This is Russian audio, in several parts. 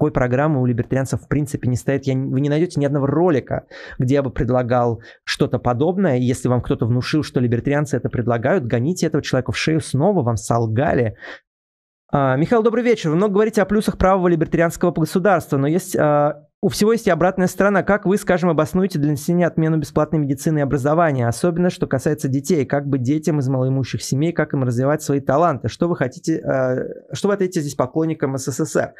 такой программы у либертарианцев в принципе не стоит. Я, вы не найдете ни одного ролика, где я бы предлагал что-то подобное. Если вам кто-то внушил, что либертарианцы это предлагают, гоните этого человека в шею снова, вам солгали. А, Михаил, добрый вечер. Вы много говорите о плюсах правого либертарианского государства, но есть а, у всего есть и обратная сторона. Как вы, скажем, обоснуете для населения отмену бесплатной медицины и образования? Особенно, что касается детей. Как бы детям из малоимущих семей, как им развивать свои таланты? Что вы хотите... Э, что вы ответите здесь поклонникам СССР?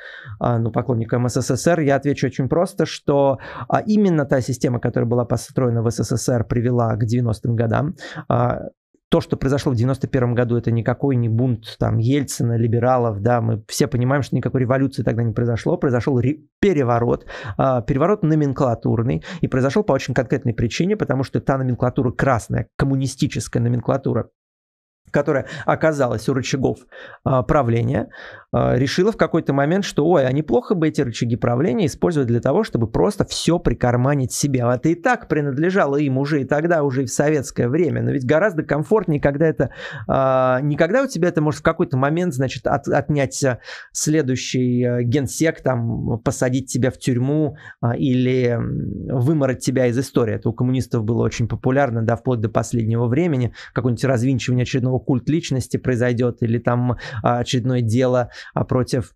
Э, ну, поклонникам СССР я отвечу очень просто, что э, именно та система, которая была построена в СССР, привела к 90-м годам. Э, то, что произошло в 91 году, это никакой не бунт там Ельцина, либералов, да, мы все понимаем, что никакой революции тогда не произошло, произошел переворот, э, переворот номенклатурный, и произошел по очень конкретной причине, потому что та номенклатура красная, коммунистическая номенклатура, которая оказалась у рычагов а, правления, а, решила в какой-то момент, что, ой, а неплохо бы эти рычаги правления использовать для того, чтобы просто все прикарманить себе. А это и так принадлежало им уже и тогда, уже и в советское время. Но ведь гораздо комфортнее, когда это... А, не когда у тебя это может в какой-то момент, значит, от, отнять а, следующий а, генсек, там, посадить тебя в тюрьму а, или вымороть тебя из истории. Это у коммунистов было очень популярно, да, вплоть до последнего времени. Какое-нибудь развинчивание очередного культ личности произойдет, или там а, очередное дело а, против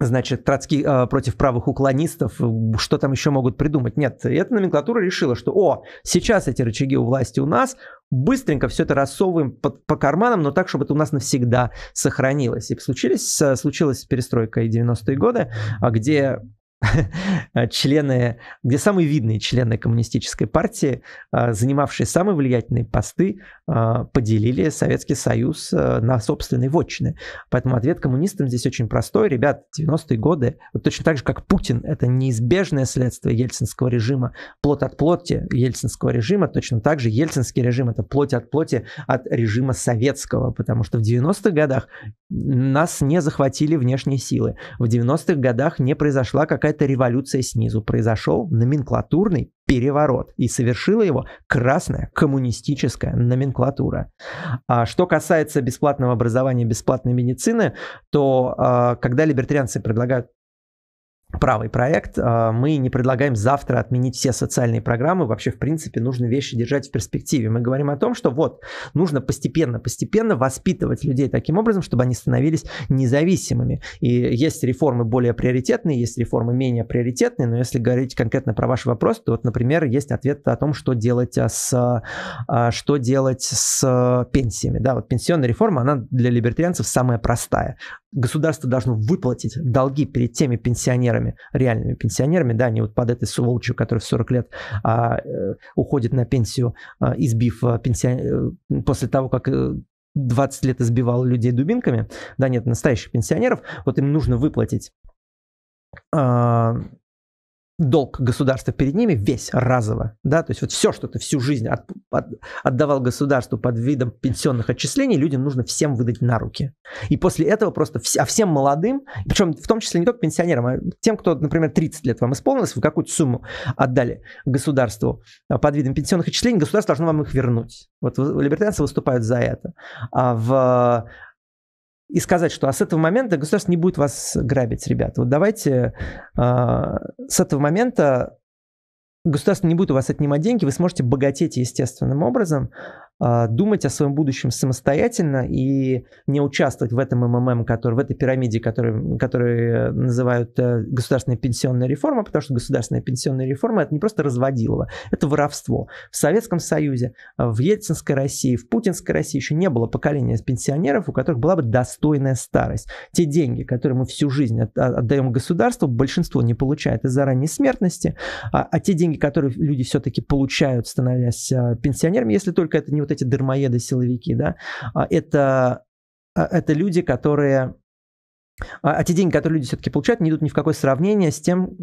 значит, троцки, э, против правых уклонистов, э, что там еще могут придумать. Нет, эта номенклатура решила, что, о, сейчас эти рычаги у власти у нас, быстренько все это рассовываем по, по карманам, но так, чтобы это у нас навсегда сохранилось. И случились, э, случилась перестройка и 90-е годы, где члены, где самые видные члены коммунистической партии, а, занимавшие самые влиятельные посты, а, поделили Советский Союз а, на собственные вотчины. Поэтому ответ коммунистам здесь очень простой. Ребят, 90-е годы, вот точно так же, как Путин, это неизбежное следствие ельцинского режима, плод от плоти ельцинского режима, точно так же ельцинский режим – это плоть от плоти от режима советского, потому что в 90-х годах нас не захватили внешние силы. В 90-х годах не произошла какая-то революция снизу. Произошел номенклатурный переворот. И совершила его красная коммунистическая номенклатура. А что касается бесплатного образования, бесплатной медицины, то а, когда либертарианцы предлагают правый проект. А, мы не предлагаем завтра отменить все социальные программы. Вообще, в принципе, нужно вещи держать в перспективе. Мы говорим о том, что вот, нужно постепенно, постепенно воспитывать людей таким образом, чтобы они становились независимыми. И есть реформы более приоритетные, есть реформы менее приоритетные, но если говорить конкретно про ваш вопрос, то вот, например, есть ответ о том, что делать а, с, а, что делать с пенсиями. Да, вот пенсионная реформа, она для либертарианцев самая простая. Государство должно выплатить долги перед теми пенсионерами, пенсионерами, реальными пенсионерами, да, не вот под этой сволочью, которая в 40 лет а, э, уходит на пенсию, а, избив а, пенсион... Э, после того, как 20 э, лет избивал людей дубинками, да, нет, настоящих пенсионеров, вот им нужно выплатить а, долг государства перед ними весь разово, да, то есть вот все, что ты всю жизнь от, от, отдавал государству под видом пенсионных отчислений, людям нужно всем выдать на руки. И после этого просто вс, а всем молодым, причем в том числе не только пенсионерам, а тем, кто, например, 30 лет вам исполнилось, вы какую-то сумму отдали государству а, под видом пенсионных отчислений, государство должно вам их вернуть. Вот либертарианцы выступают за это. А в и сказать, что а с этого момента государство не будет вас грабить, ребята. Вот давайте а, с этого момента государство не будет у вас отнимать деньги, вы сможете богатеть естественным образом, а, думать о своем будущем самостоятельно и не участвовать в этом МММ, который, в этой пирамиде, который, который называют э, государственная пенсионная реформа, потому что государственная пенсионная реформа – это не просто разводилово, это воровство. В Советском Союзе, в Ельцинской России, в Путинской России еще не было поколения пенсионеров, у которых была бы достойная старость. Те деньги, которые мы всю жизнь от, а, отдаем государству, большинство не получает из-за ранней смертности, а, а те деньги, которые люди все-таки получают, становясь а, пенсионерами, если только это не вот эти дермоеды, силовики да, а, это, а, это люди, которые а, а те деньги, которые люди все-таки получают, не идут ни в какое сравнение с тем,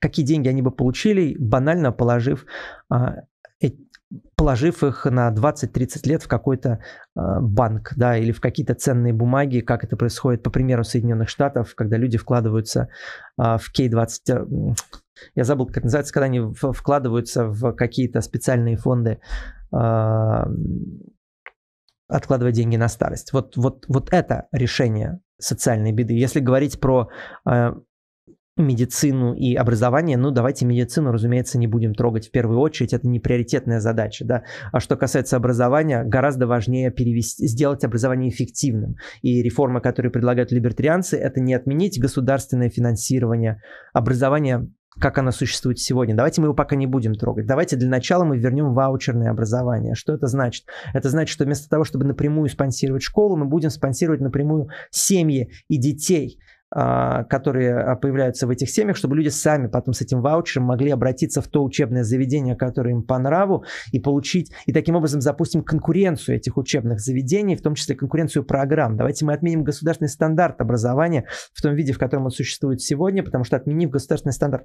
какие деньги они бы получили, банально положив, э, положив их на 20-30 лет в какой-то банк, да, или в какие-то ценные бумаги, как это происходит, по примеру, Соединенных Штатов, когда люди вкладываются в K20, э, я забыл, как называется, когда они вкладываются в какие-то специальные фонды откладывать деньги на старость. Вот, вот, вот это решение социальной беды. Если говорить про э, медицину и образование, ну давайте медицину, разумеется, не будем трогать в первую очередь, это не приоритетная задача, да. А что касается образования, гораздо важнее перевести, сделать образование эффективным. И реформа, которую предлагают либертарианцы, это не отменить государственное финансирование образования как она существует сегодня. Давайте мы его пока не будем трогать. Давайте для начала мы вернем ваучерное образование. Что это значит? Это значит, что вместо того, чтобы напрямую спонсировать школу, мы будем спонсировать напрямую семьи и детей а, которые а, появляются в этих семьях, чтобы люди сами потом с этим ваучером могли обратиться в то учебное заведение, которое им по нраву, и получить, и таким образом запустим конкуренцию этих учебных заведений, в том числе конкуренцию программ. Давайте мы отменим государственный стандарт образования в том виде, в котором он существует сегодня, потому что отменив государственный стандарт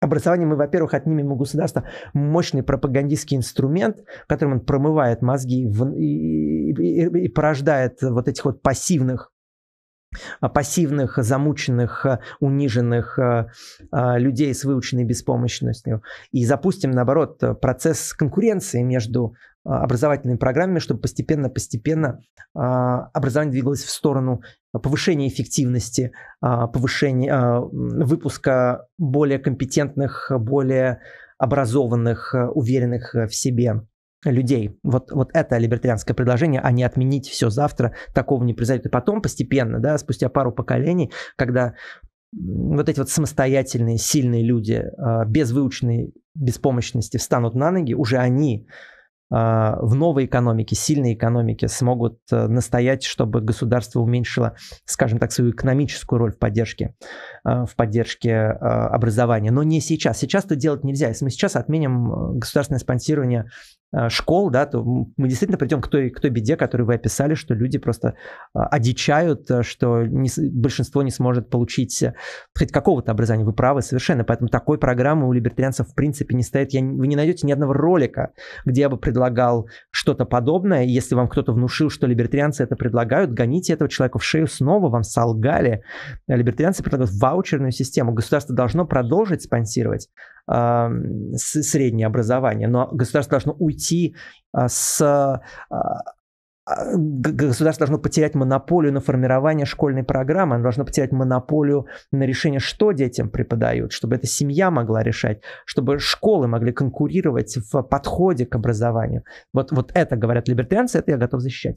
Образование мы, во-первых, отнимем у государства мощный пропагандистский инструмент, которым он промывает мозги и, и, и порождает вот этих вот пассивных а, пассивных, замученных, а, униженных а, людей с выученной беспомощностью. И запустим, наоборот, процесс конкуренции между а, образовательными программами, чтобы постепенно-постепенно а, образование двигалось в сторону повышения эффективности, а, повышения выпуска более компетентных, более образованных, э, уверенных э, в себе людей. Вот, вот это либертарианское предложение, а не отменить все завтра, такого не произойдет. И потом постепенно, да, спустя пару поколений, когда вот эти вот самостоятельные, сильные люди без выученной беспомощности встанут на ноги, уже они а, в новой экономике, сильной экономике смогут э, настоять, чтобы государство уменьшило, скажем так, свою экономическую роль в поддержке, э, в поддержке э, образования. Но не сейчас. Сейчас это делать нельзя. Если мы сейчас отменим государственное спонсирование школ, да, то мы действительно придем к той, к той беде, которую вы описали, что люди просто одичают, что не, большинство не сможет получить хоть какого-то образования. Вы правы совершенно. Поэтому такой программы у либертарианцев в принципе не стоит. Я, вы не найдете ни одного ролика, где я бы предложил предлагал что-то подобное, если вам кто-то внушил, что либертарианцы это предлагают, гоните этого человека в шею снова, вам солгали. Либертарианцы предлагают ваучерную систему. Государство должно продолжить спонсировать э, среднее образование, но государство должно уйти э, с э, государство должно потерять монополию на формирование школьной программы, оно должно потерять монополию на решение, что детям преподают, чтобы эта семья могла решать, чтобы школы могли конкурировать в подходе к образованию. Вот, вот это говорят либертарианцы, это я готов защищать.